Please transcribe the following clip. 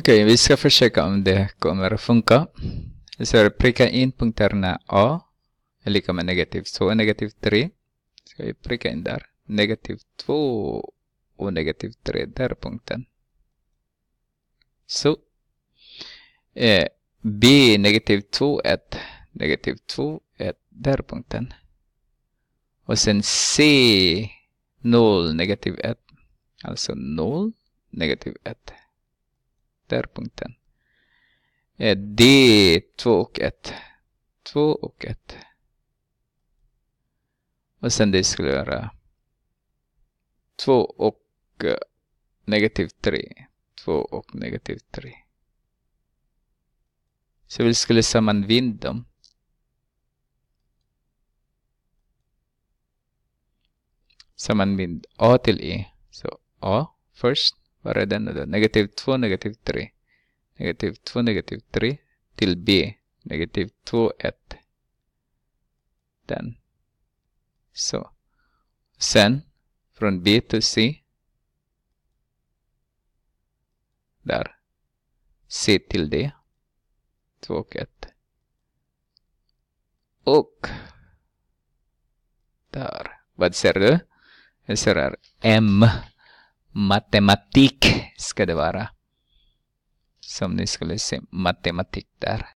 Okej, vi ska försöka om det kommer att funka. ska pricka in punkterna A är lika med negativ 2 och negativ 3. Ska vi pricka in där. Negativ 2 och negativ 3, där punkten. Så. Eh, B negativ 2, 1. Negativ 2, 1, där punkten. Och sen C 0, negativ 1. Alltså 0, negativ 1 där punkten. Eh, det är 2 och 1. 2 och 1. Och sen det skulle vara 2 och eh, negativ 3. 2 och negativ 3. Så vi skulle sammanvinda dem. Sammanvind A till E. Så A först var är den och den? Negativ 2, negativ 3. Negativ 2, negativ 3 till B. Negativ 2, 1. Den. Så. Sen från B till C. Där. C till D. 2 och 1. Och där. Vad ser du? Jag ser här M matematik ska det vara. Som ni skulle se, matematik där.